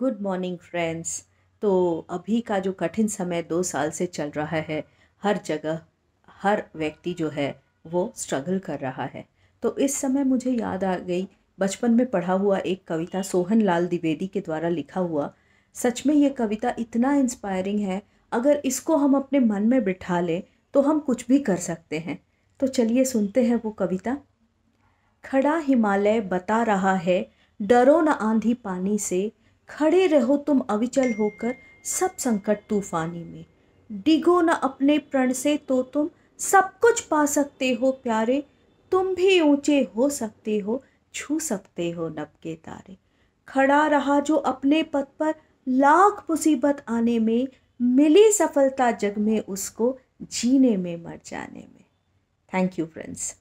good morning friends तो अभी का जो कठिन समय दो साल से चल रहा है हर जगह हर व्यक्ति जो है वो स्ट्रगल कर रहा है तो इस समय मुझे याद आ गई बचपन में पढ़ा हुआ एक कविता सोहन लाल द्विवेदी के द्वारा लिखा हुआ सच में ये कविता इतना इंस्पायरिंग है अगर इसको हम अपने मन में बिठा लें तो हम कुछ भी कर सकते हैं तो चलिए सुनते हैं वो कविता खड़ा हिमालय बता रहा है डरो न आंधी पानी से खड़े रहो तुम अविचल होकर सब संकट तूफानी में डिगो न अपने प्रण से तो तुम सब कुछ पा सकते हो प्यारे तुम भी ऊंचे हो सकते हो छू सकते हो नब के तारे खड़ा रहा जो अपने पद पर लाख मुसीबत आने में मिली सफलता जग में उसको जीने में मर जाने में थैंक यू फ्रेंड्स